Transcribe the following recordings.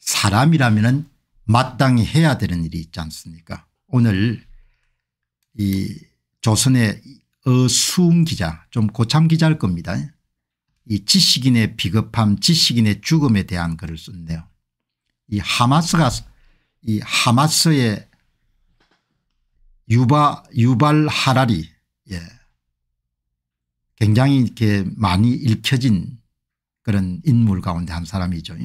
사람이라면 마땅히 해야 되는 일이 있지 않습니까 오늘 이 조선의 어수웅 기자 좀 고참 기자일 겁니다. 이 지식인의 비겁함 지식인의 죽음에 대한 글을 썼네요. 이 하마스가 이 하마스의 유바 유발 하라리 예. 굉장히 이렇게 많이 읽혀진 그런 인물 가운데 한 사람이죠.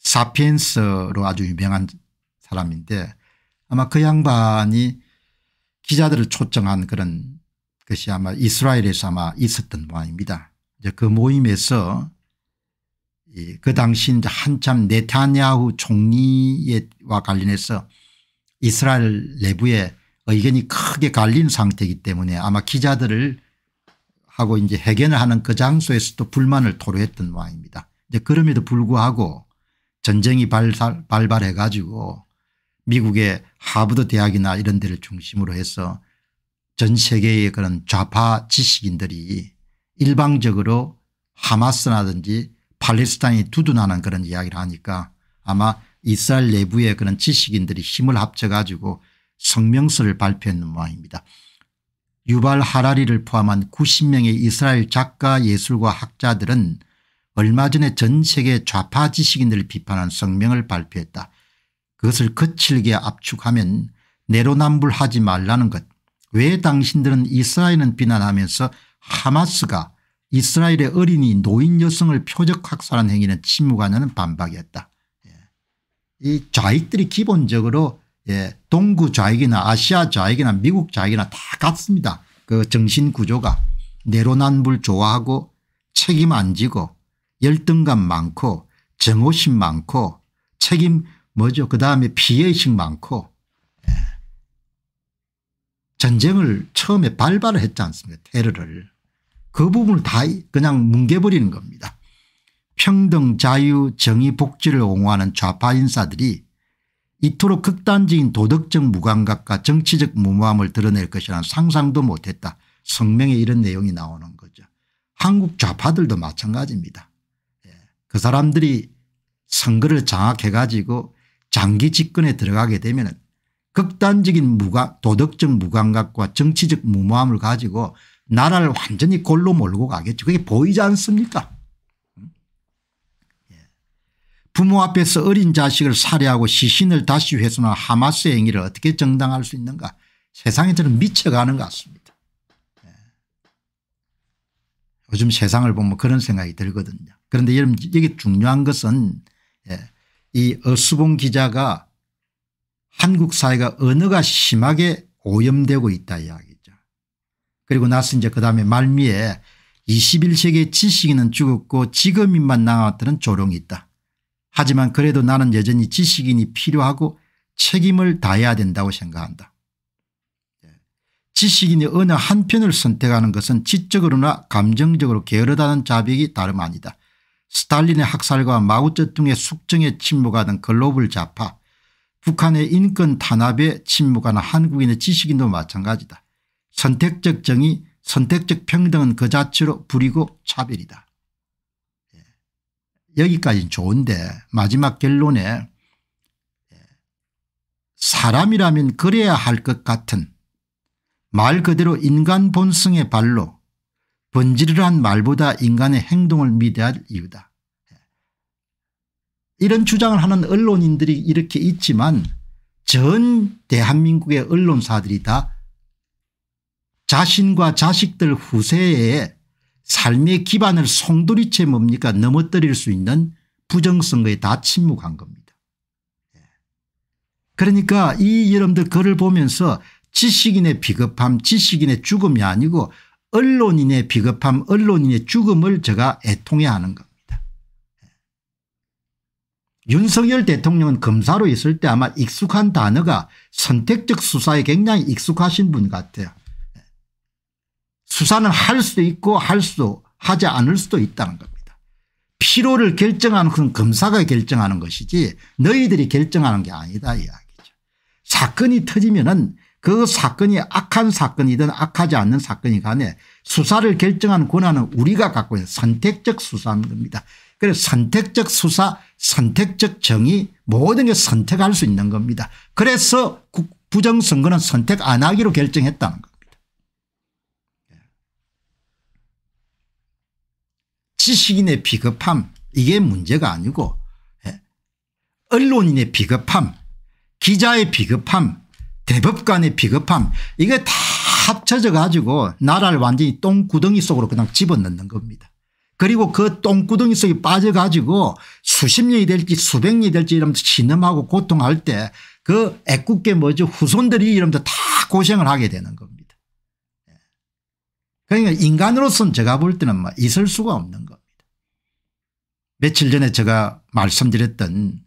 사피엔스로 아주 유명한 사람인데 아마 그 양반이 기자들을 초청한 그런 것이 아마 이스라엘에서 아마 있었던 모양입니다. 이제 그 모임에서 그 당시 이제 한참 네타냐후 총리와 관련해서 이스라엘 내부에 의견이 크게 갈린 상태이기 때문에 아마 기자들을 하고 이제 해견을 하는 그 장소에서도 불만을 토로했던 모양입니다. 이제 그럼에도 불구하고 전쟁이 발살, 발발해 가지고 미국의 하버드 대학이나 이런 데를 중심으로 해서 전 세계의 그런 좌파 지식인들이 일방적으로 하마스나든지 팔레스타인이 두둔하는 그런 이야기를 하니까 아마 이스라엘 내부의 그런 지식인들이 힘을 합쳐 가지고 성명서를 발표했는 모양입니다. 유발 하라리를 포함한 90명의 이스라엘 작가 예술과 학자들은 얼마 전에 전 세계 좌파 지식인들을 비판한 성명을 발표했다. 그것을 거칠게 압축하면 내로남불하지 말라는 것. 왜 당신들은 이스라엘은 비난하면서 하마스가 이스라엘의 어린이 노인 여성을 표적학살한 행위는 침묵하냐는 반박이었다. 예. 이 좌익들이 기본적으로 예, 동구 좌익이나 아시아 좌익이나 미국 좌익이나 다 같습니다. 그 정신구조가 내로남불 좋아하고 책임 안 지고 열등감 많고 정오심 많고 책임 뭐죠 그다음에 피해의식 많고 예. 전쟁을 처음에 발발을 했지 않습니까 테러를 그 부분을 다 그냥 뭉개버리는 겁니다. 평등 자유 정의 복지를 옹호하는 좌파 인사들이 이토록 극단적인 도덕적 무감각과 정치적 무모함을 드러낼 것이란 상상도 못했다. 성명에 이런 내용이 나오는 거죠. 한국 좌파들도 마찬가지입니다. 그 사람들이 선거를 장악해 가지고 장기 집권에 들어가게 되면 극단적인 무감 도덕적 무감각과 정치적 무모함을 가지고 나라를 완전히 골로 몰고 가겠죠. 그게 보이지 않습니까 예. 부모 앞에서 어린 자식을 살해하고 시신을 다시 훼손한 하마스의 행위를 어떻게 정당할 수 있는가 세상에 저는 미쳐가는 것 같습니다. 예. 요즘 세상을 보면 그런 생각이 들거든요. 그런데 여러분 여기 중요한 것은 예, 이 어수봉 기자가 한국 사회가 언어가 심하게 오염되고 있다 이야기죠. 그리고 나서 이제 그 다음에 말미에 21세기의 지식인은 죽었고 지금인만 남았다는 조롱이 있다. 하지만 그래도 나는 여전히 지식인이 필요하고 책임을 다해야 된다고 생각한다. 예. 지식인이 어느 한편을 선택하는 것은 지적으로나 감정적으로 게으르다는 자백이 다름 아니다. 스탈린의 학살과 마오쩌둥의 숙정에 침묵하는 글로벌 좌파 북한의 인권 탄압에 침묵하는 한국인의 지식인도 마찬가지다. 선택적 정의 선택적 평등은 그 자체로 불이고 차별이다. 예. 여기까지는 좋은데 마지막 결론에 예, 사람이라면 그래야 할 것 같은 말 그대로 인간 본성의 발로 번지르한 말보다 인간의 행동을 미대할 이유다. 이런 주장을 하는 언론인들이 이렇게 있지만 전 대한민국의 언론사들이 다 자신과 자식들 후세에 삶의 기반을 송두리째 뭡니까 넘어뜨릴 수 있는 부정선거에 다 침묵한 겁니다. 그러니까 이 여러분들 글을 보면서 지식인의 비겁함 지식인의 죽음이 아니고 언론인의 비겁함 언론인의 죽음을 제가 애통해하는 겁니다. 예. 윤석열 대통령은 검사로 있을 때 아마 익숙한 단어가 선택적 수사에 굉장히 익숙하신 분 같아요. 예. 수사는 할 수도 있고 할 수도 하지 않을 수도 있다는 겁니다. 피로를 결정하는 것은 검사가 결정하는 것이지 너희들이 결정하는 게 아니다 이야기죠. 사건이 터지면은 그 사건이 악한 사건이든 악하지 않는 사건이 간에 수사를 결정하는 권한은 우리가 갖고 있는 선택적 수사인 겁니다. 그래서 선택적 수사 선택적 정의 모든 게 선택할 수 있는 겁니다. 그래서 부정선거는 선택 안 하기로 결정했다는 겁니다. 지식인의 비겁함 이게 문제가 아니고 예, 언론인의 비겁함 기자의 비겁함 대법관의 비겁함 이게다 합쳐져 가지고 나라를 완전히 똥구덩이 속으로 그냥 집어넣는 겁니다. 그리고 그 똥구덩이 속에 빠져가지고 수십 년이 될지 수백 년이 될지 이러면서 신음하고 고통할 때 그 애국계 뭐죠 후손들이 이러면서 다 고생을 하게 되는 겁니다. 그러니까 인간으로서는 제가 볼 때는 막 뭐 있을 수가 없는 겁니다. 며칠 전에 제가 말씀드렸던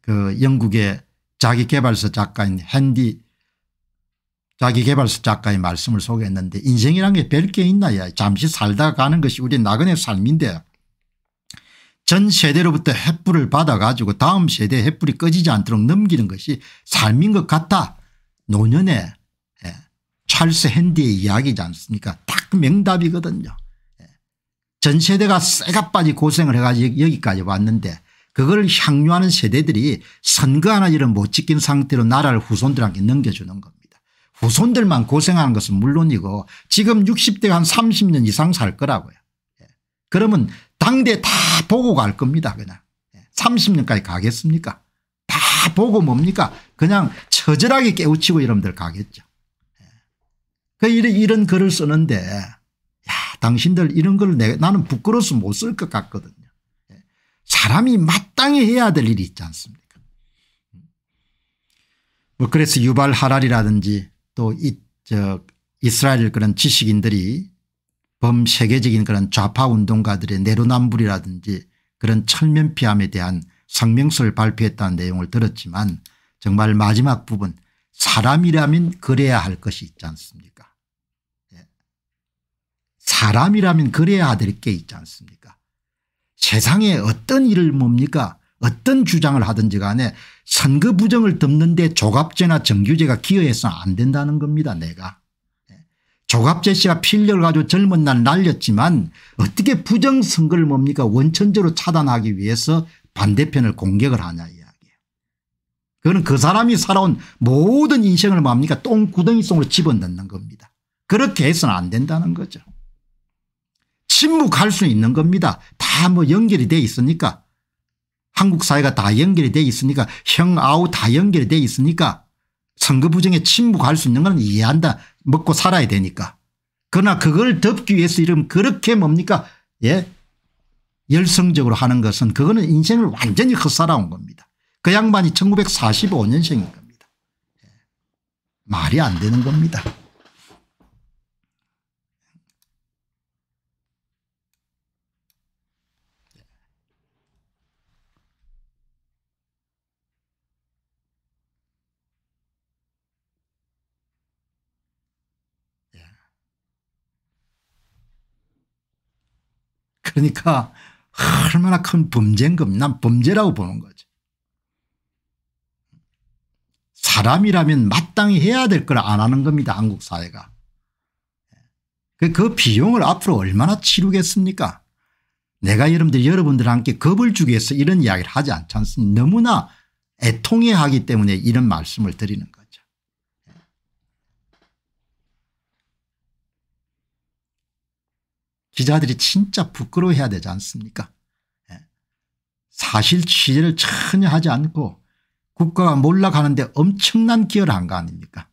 그 영국의 자기개발서 작가인 핸디 자기개발서 작가의 말씀을 소개했는데 인생이란 게 별 게 있나야 잠시 살다 가는 것이 우리 나그네 삶인데 전 세대로부터 햇불을 받아가지고 다음 세대 햇불이 꺼지지 않도록 넘기는 것이 삶인 것 같다. 노년의 예. 찰스 핸디의 이야기지 않습니까 딱 명답이거든요. 예. 전 세대가 쇠가 빠지 고생을 해가지고 여기까지 왔는데 그걸 향유하는 세대들이 선거 하나 이런 못 지킨 상태로 나라를 후손들한테 넘겨주는 겁니다. 후손들만 고생하는 것은 물론이고 지금 60대가 한 30년 이상 살 거라고요. 예. 그러면 당대 다 보고 갈 겁니다 그냥. 30년까지 예. 가겠습니까 다 보고 뭡니까 그냥 처절하게 깨우치고 이러들 가겠죠. 예. 그 이런 글을 쓰는데 야 당신들 이런 걸 내, 나는 부끄러워서 못 쓸 것 같거든요. 사람이 마땅히 해야 될 일이 있지 않습니까 뭐 그래서 유발 하랄이라든지 또이저 이스라엘 그런 지식인들이 범세계적인 그런 좌파 운동가들의 내로남불이라든지 그런 철면피함에 대한 성명서를 발표했다는 내용을 들었지만 정말 마지막 부분 사람이라면 그래야 할 것이 있지 않습니까 예. 사람이라면 그래야 될 게 있지 않습니까 세상에 어떤 일을 뭡니까 어떤 주장을 하든지 간에 선거 부정을 덮는 데 조갑제나 정규제가 기여해서는 안 된다는 겁니다 내가. 예. 조갑제 씨가 필력을 가지고 젊은 날 날렸지만 어떻게 부정선거를 뭡니까 원천적으로 차단하기 위해서 반대편을 공격을 하냐 이야기예요. 그거는 그 사람이 살아온 모든 인생을 뭡니까 똥구덩이 속으로 집어넣는 겁니다. 그렇게 해서는 안 된다는 거죠. 침묵할 수 있는 겁니다. 다 뭐 연결이 돼 있으니까. 한국 사회가 다 연결이 돼 있으니까 형 아우 다 연결이 돼 있으니까 선거 부정에 침묵할 수 있는 건 이해한다. 먹고 살아야 되니까. 그러나 그걸 덮기 위해서 이름 그렇게 뭡니까 예 열성적으로 하는 것은 그거는 인생을 완전히 헛살아온 겁니다. 그 양반이 1945년생인 겁니다. 예. 말이 안 되는 겁니다. 그러니까 얼마나 큰 범죄인 겁니다. 난 범죄라고 보는 거죠. 사람이라면 마땅히 해야 될 걸 안 하는 겁니다. 한국 사회가. 그, 그 비용을 앞으로 얼마나 치르겠습니까 내가 여러분들 여러분들한테 겁을 주기 위해서 이런 이야기를 하지 않지 않습니까 너무나 애통해 하기 때문에 이런 말씀을 드리는 거 기자들이 진짜 부끄러워해야 되지 않습니까 예. 사실 취재를 전혀 하지 않고 국가가 몰락하는데 엄청난 기여를 한거 아닙니까